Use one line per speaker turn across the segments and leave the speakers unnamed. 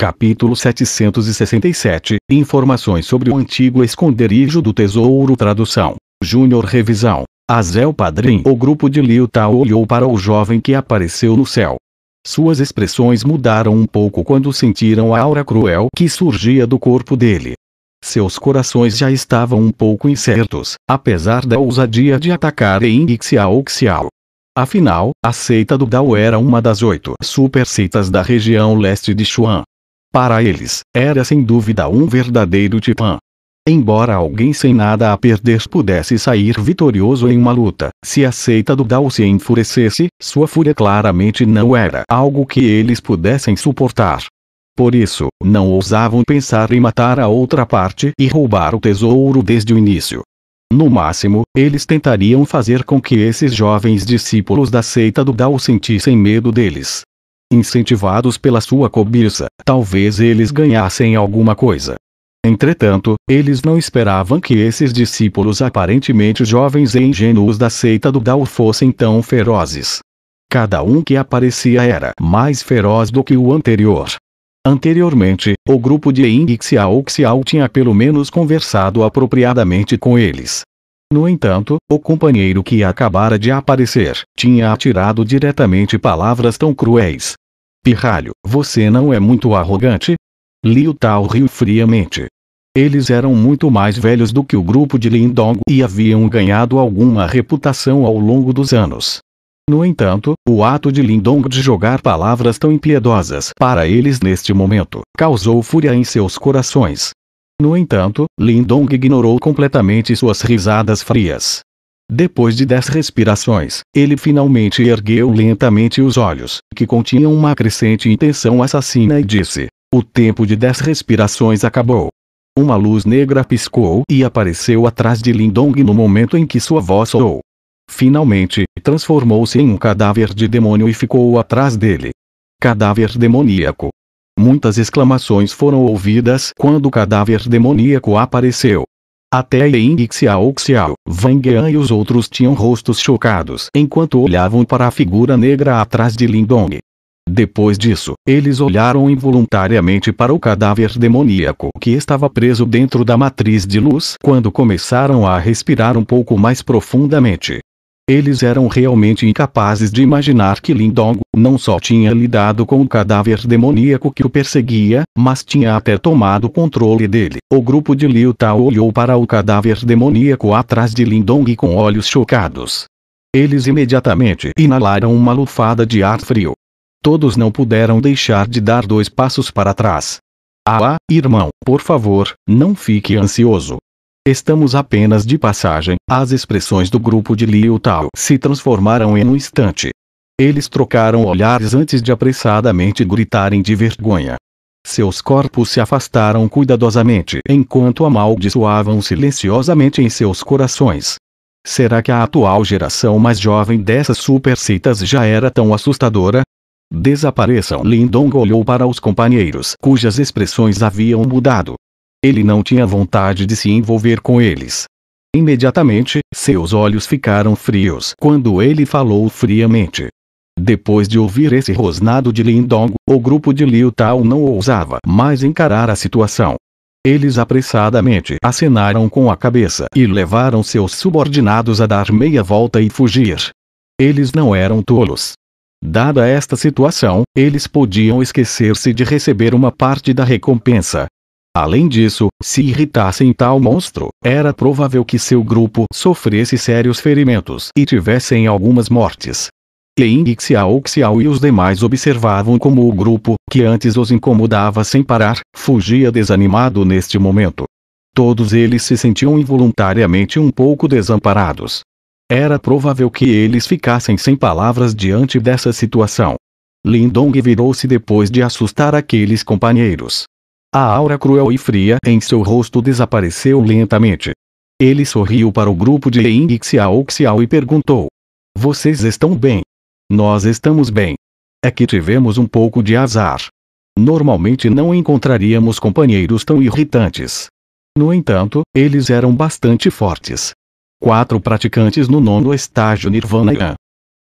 Capítulo 767 Informações sobre o antigo esconderijo do tesouro Tradução Júnior Revisão Azel Padrim O grupo de Liu Tao olhou para o jovem que apareceu no céu. Suas expressões mudaram um pouco quando sentiram a aura cruel que surgia do corpo dele. Seus corações já estavam um pouco incertos, apesar da ousadia de atacar em Ixiao Xiao. Afinal, a seita do Dao era uma das oito super-seitas da região leste de Xuan, para eles, era sem dúvida um verdadeiro titã. Embora alguém sem nada a perder pudesse sair vitorioso em uma luta, se a seita do Dao se enfurecesse, sua fúria claramente não era algo que eles pudessem suportar. Por isso, não ousavam pensar em matar a outra parte e roubar o tesouro desde o início. No máximo, eles tentariam fazer com que esses jovens discípulos da seita do Dao sentissem medo deles, incentivados pela sua cobiça, talvez eles ganhassem alguma coisa. Entretanto, eles não esperavam que esses discípulos aparentemente jovens e ingênuos da seita do Dao fossem tão ferozes. Cada um que aparecia era mais feroz do que o anterior. Anteriormente, o grupo de Ying Xiao Xiao tinha pelo menos conversado apropriadamente com eles. No entanto, o companheiro que acabara de aparecer, tinha atirado diretamente palavras tão cruéis, Pirralho, você não é muito arrogante? Liu Tao riu friamente. Eles eram muito mais velhos do que o grupo de Lindong e haviam ganhado alguma reputação ao longo dos anos. No entanto, o ato de Lindong de jogar palavras tão impiedosas para eles neste momento causou fúria em seus corações. No entanto, Lindong ignorou completamente suas risadas frias. Depois de dez respirações, ele finalmente ergueu lentamente os olhos, que continham uma crescente intenção assassina e disse: O tempo de dez respirações acabou. Uma luz negra piscou e apareceu atrás de Lindong no momento em que sua voz soou. Finalmente, transformou-se em um cadáver de demônio e ficou atrás dele. Cadáver demoníaco. Muitas exclamações foram ouvidas quando o cadáver demoníaco apareceu. Até Eng Xiao Xiao, Wang Yan e os outros tinham rostos chocados enquanto olhavam para a figura negra atrás de Lindong. Depois disso, eles olharam involuntariamente para o cadáver demoníaco que estava preso dentro da matriz de luz quando começaram a respirar um pouco mais profundamente. Eles eram realmente incapazes de imaginar que Lindong não só tinha lidado com o cadáver demoníaco que o perseguia, mas tinha até tomado controle dele. O grupo de Liu Tao olhou para o cadáver demoníaco atrás de Lindong com olhos chocados. Eles imediatamente inalaram uma lufada de ar frio. Todos não puderam deixar de dar dois passos para trás. Ah, irmão, por favor, não fique ansioso. Estamos apenas de passagem. As expressões do grupo de Liu Tao se transformaram em um instante. Eles trocaram olhares antes de apressadamente gritarem de vergonha. Seus corpos se afastaram cuidadosamente enquanto amaldiçoavam silenciosamente em seus corações. Será que a atual geração mais jovem dessas supercitas já era tão assustadora? Desapareçam! Lindong olhou para os companheiros cujas expressões haviam mudado. Ele não tinha vontade de se envolver com eles. Imediatamente, seus olhos ficaram frios quando ele falou friamente. Depois de ouvir esse rosnado de Lindong, o grupo de Liu Tao não ousava mais encarar a situação. Eles apressadamente acenaram com a cabeça e levaram seus subordinados a dar meia volta e fugir. Eles não eram tolos. Dada esta situação, eles podiam esquecer-se de receber uma parte da recompensa, Além disso, se irritassem tal monstro, era provável que seu grupo sofresse sérios ferimentos e tivessem algumas mortes. Lin Xiao Xiao e os demais observavam como o grupo, que antes os incomodava sem parar, fugia desanimado neste momento. Todos eles se sentiam involuntariamente um pouco desamparados. Era provável que eles ficassem sem palavras diante dessa situação. Lin Dong virou-se depois de assustar aqueles companheiros. A aura cruel e fria em seu rosto desapareceu lentamente. Ele sorriu para o grupo de Ein Xiao Xiao e perguntou: Vocês estão bem? Nós estamos bem. É que tivemos um pouco de azar. Normalmente não encontraríamos companheiros tão irritantes. No entanto, eles eram bastante fortes. Quatro praticantes no nono estágio Nirvana.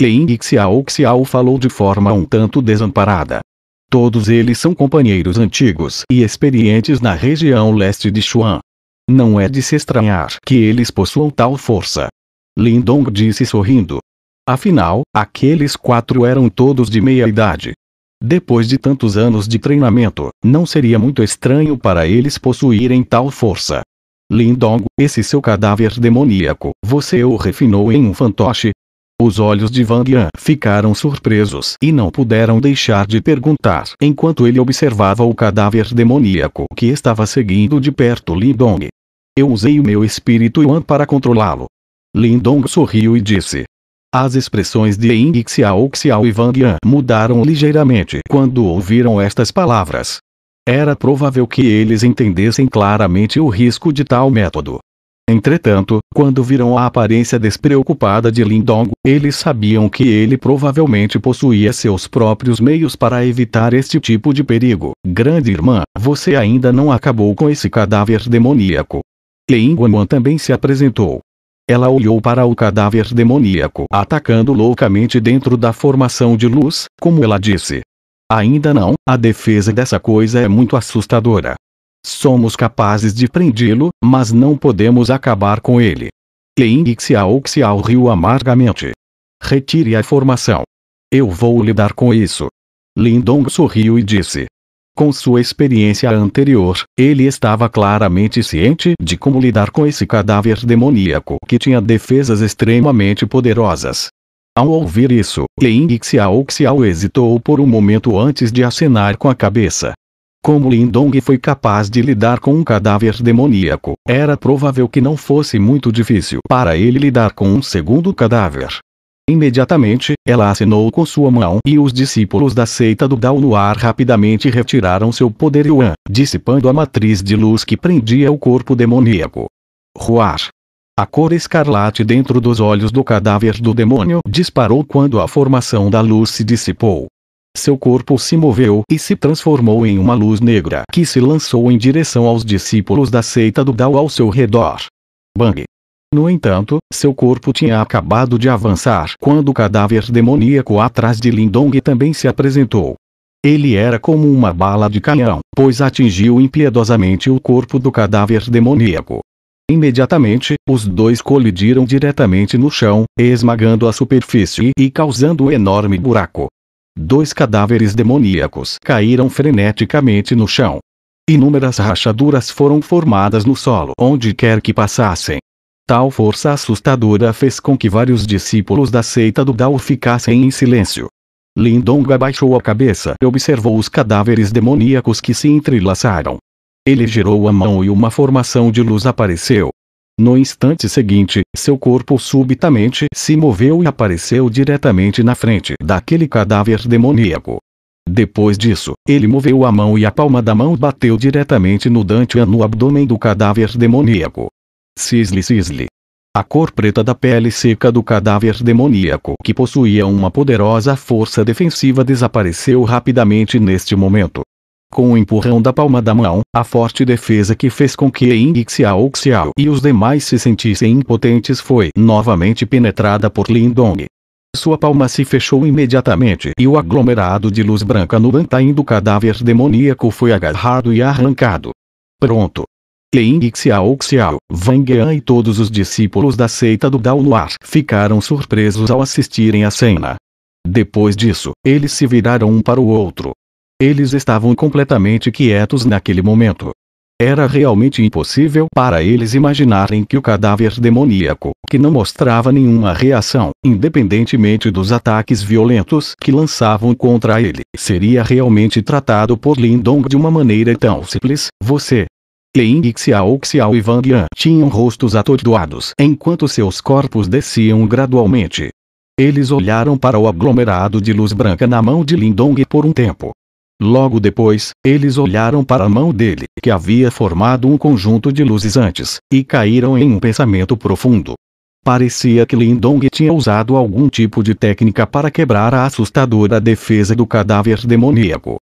Ein Xiao Xiao falou de forma um tanto desamparada. Todos eles são companheiros antigos e experientes na região leste de Xuan. Não é de se estranhar que eles possuam tal força. Lindong disse sorrindo. Afinal, aqueles quatro eram todos de meia idade. Depois de tantos anos de treinamento, não seria muito estranho para eles possuírem tal força. Lindong, esse seu cadáver demoníaco, você o refinou em um fantoche, os olhos de Wang Yan ficaram surpresos e não puderam deixar de perguntar. Enquanto ele observava o cadáver demoníaco que estava seguindo de perto Lindong. Eu usei o meu espírito Yuan para controlá-lo. Lindong sorriu e disse. As expressões de Ying Xiao Xiao e Wang Yan mudaram ligeiramente quando ouviram estas palavras. Era provável que eles entendessem claramente o risco de tal método. Entretanto, quando viram a aparência despreocupada de Lindong, eles sabiam que ele provavelmente possuía seus próprios meios para evitar este tipo de perigo. Grande irmã, você ainda não acabou com esse cadáver demoníaco. Lei Guanwan também se apresentou. Ela olhou para o cadáver demoníaco, atacando loucamente dentro da formação de luz, como ela disse. Ainda não, a defesa dessa coisa é muito assustadora. Somos capazes de prendê-lo, mas não podemos acabar com ele. Leing riu amargamente. Retire a informação. Eu vou lidar com isso. Lindong sorriu e disse. Com sua experiência anterior, ele estava claramente ciente de como lidar com esse cadáver demoníaco que tinha defesas extremamente poderosas. Ao ouvir isso, Leing hesitou por um momento antes de acenar com a cabeça. Como Lindong foi capaz de lidar com um cadáver demoníaco, era provável que não fosse muito difícil para ele lidar com um segundo cadáver. Imediatamente, ela assinou com sua mão e os discípulos da seita do Dao Noir rapidamente retiraram seu poder Yuan, dissipando a matriz de luz que prendia o corpo demoníaco. Ruar. A cor escarlate dentro dos olhos do cadáver do demônio disparou quando a formação da luz se dissipou seu corpo se moveu e se transformou em uma luz negra que se lançou em direção aos discípulos da seita do Dao ao seu redor. Bang! No entanto, seu corpo tinha acabado de avançar quando o cadáver demoníaco atrás de Lindong também se apresentou. Ele era como uma bala de canhão, pois atingiu impiedosamente o corpo do cadáver demoníaco. Imediatamente, os dois colidiram diretamente no chão, esmagando a superfície e causando um enorme buraco. Dois cadáveres demoníacos caíram freneticamente no chão. Inúmeras rachaduras foram formadas no solo onde quer que passassem. Tal força assustadora fez com que vários discípulos da seita do Dao ficassem em silêncio. Lindong abaixou a cabeça e observou os cadáveres demoníacos que se entrelaçaram. Ele girou a mão e uma formação de luz apareceu, no instante seguinte, seu corpo subitamente se moveu e apareceu diretamente na frente daquele cadáver demoníaco. Depois disso, ele moveu a mão e a palma da mão bateu diretamente no Dantian no abdômen do cadáver demoníaco. Cisle cisle. A cor preta da pele seca do cadáver demoníaco, que possuía uma poderosa força defensiva, desapareceu rapidamente neste momento, com o empurrão da palma da mão, a forte defesa que fez com que Eng Xiao Xiao e os demais se sentissem impotentes foi novamente penetrada por Lindong. Sua palma se fechou imediatamente e o aglomerado de luz branca no bantain do cadáver demoníaco foi agarrado e arrancado. Pronto. Eng Xiao Xiao, Wang Yan e todos os discípulos da seita do Dao Luar ficaram surpresos ao assistirem à cena. Depois disso, eles se viraram um para o outro, eles estavam completamente quietos naquele momento. Era realmente impossível para eles imaginarem que o cadáver demoníaco, que não mostrava nenhuma reação, independentemente dos ataques violentos que lançavam contra ele, seria realmente tratado por Lindong de uma maneira tão simples. Você, Lin Xiao Xiao e Wang Yan tinham rostos atordoados enquanto seus corpos desciam gradualmente. Eles olharam para o aglomerado de luz branca na mão de Lindong por um tempo, Logo depois, eles olharam para a mão dele, que havia formado um conjunto de luzes antes, e caíram em um pensamento profundo. Parecia que Dong tinha usado algum tipo de técnica para quebrar a assustadora defesa do cadáver demoníaco.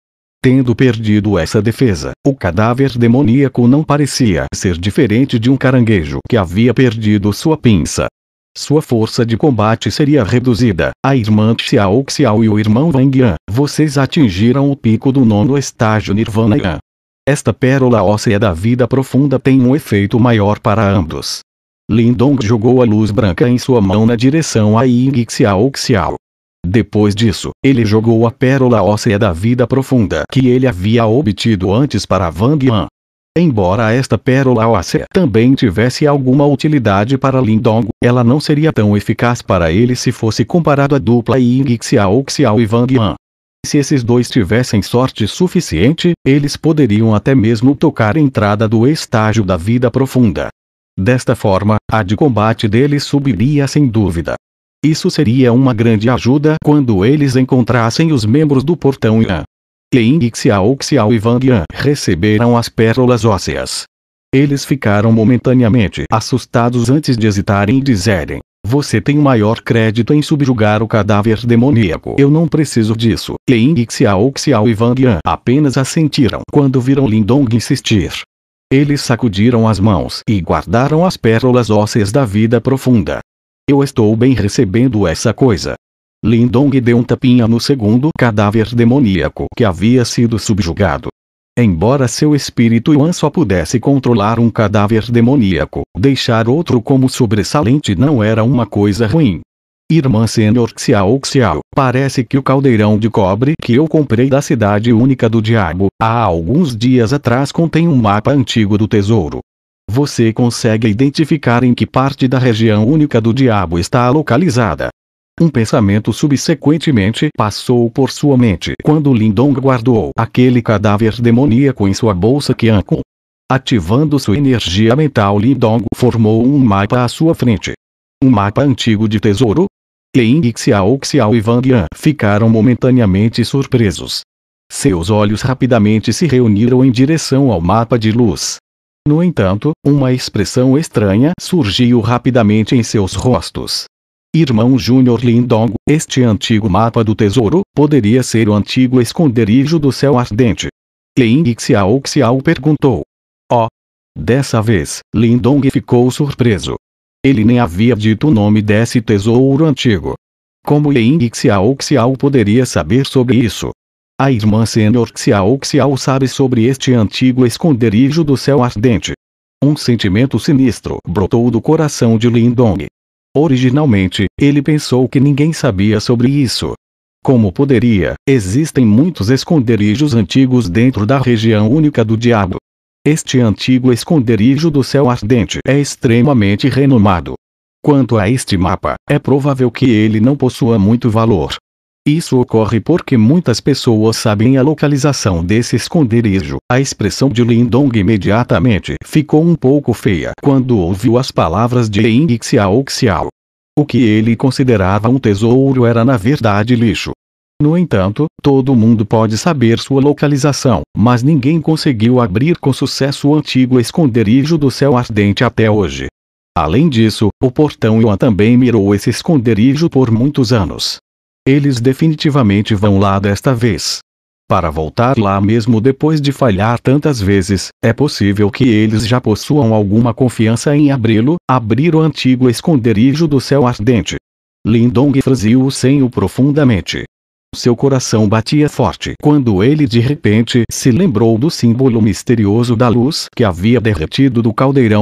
Tendo perdido essa defesa, o cadáver demoníaco não parecia ser diferente de um caranguejo que havia perdido sua pinça. Sua força de combate seria reduzida. A irmã Xiao Xiao e o irmão Wang Yan. Vocês atingiram o pico do nono estágio Nirvana Yan. Esta pérola óssea da vida profunda tem um efeito maior para ambos. Lindong jogou a luz branca em sua mão na direção a Ying Xiao Xiao. Depois disso, ele jogou a pérola óssea da vida profunda que ele havia obtido antes para Wang Yan. Embora esta pérola óssea também tivesse alguma utilidade para Lindong, ela não seria tão eficaz para ele se fosse comparado à dupla Ying Xiao Xiao e Wang Yan. Se esses dois tivessem sorte suficiente, eles poderiam até mesmo tocar a entrada do estágio da vida profunda. Desta forma, a de combate deles subiria sem dúvida. Isso seria uma grande ajuda quando eles encontrassem os membros do portão Yan e Xiao Xiao e Wang Yan receberam as pérolas ósseas. Eles ficaram momentaneamente assustados antes de hesitarem e dizerem: Você tem o maior crédito em subjugar o cadáver demoníaco. Eu não preciso disso. e Xiao Xiao e Wang Yan apenas assentiram quando viram Lindong insistir. Eles sacudiram as mãos e guardaram as pérolas ósseas da vida profunda. Eu estou bem recebendo essa coisa. Lindong deu um tapinha no segundo cadáver demoníaco que havia sido subjugado. Embora seu espírito Yuan só pudesse controlar um cadáver demoníaco, deixar outro como sobressalente não era uma coisa ruim. Irmã Senhor Xiao Xiao, parece que o caldeirão de cobre que eu comprei da Cidade Única do Diabo, há alguns dias atrás contém um mapa antigo do tesouro. Você consegue identificar em que parte da região única do diabo está localizada. Um pensamento subsequentemente passou por sua mente quando Lindong guardou aquele cadáver demoníaco em sua bolsa kianco. Ativando sua energia mental Lindong formou um mapa à sua frente. Um mapa antigo de tesouro? Ling Xiao Xiao e Wang Yan ficaram momentaneamente surpresos. Seus olhos rapidamente se reuniram em direção ao mapa de luz. No entanto, uma expressão estranha surgiu rapidamente em seus rostos. Irmão Júnior Lindong, este antigo mapa do tesouro, poderia ser o antigo esconderijo do céu ardente. Lein Xiao Xiao perguntou. Oh! Dessa vez, Lindong ficou surpreso. Ele nem havia dito o nome desse tesouro antigo. Como Lein Xiao Xiao poderia saber sobre isso? A irmã Senhor Xiao Xiao sabe sobre este antigo esconderijo do céu ardente. Um sentimento sinistro brotou do coração de Lindong. Originalmente, ele pensou que ninguém sabia sobre isso. Como poderia, existem muitos esconderijos antigos dentro da região única do diabo. Este antigo esconderijo do céu ardente é extremamente renomado. Quanto a este mapa, é provável que ele não possua muito valor, isso ocorre porque muitas pessoas sabem a localização desse esconderijo. A expressão de Lindong imediatamente ficou um pouco feia quando ouviu as palavras de Ying Xiao Xiao. O que ele considerava um tesouro era na verdade lixo. No entanto, todo mundo pode saber sua localização, mas ninguém conseguiu abrir com sucesso o antigo esconderijo do céu ardente até hoje. Além disso, o portão Yuan também mirou esse esconderijo por muitos anos. Eles definitivamente vão lá desta vez. Para voltar lá mesmo depois de falhar tantas vezes, é possível que eles já possuam alguma confiança em abri-lo, abrir o antigo esconderijo do céu ardente. Lindong franziu o senho profundamente. Seu coração batia forte quando ele de repente se lembrou do símbolo misterioso da luz que havia derretido do caldeirão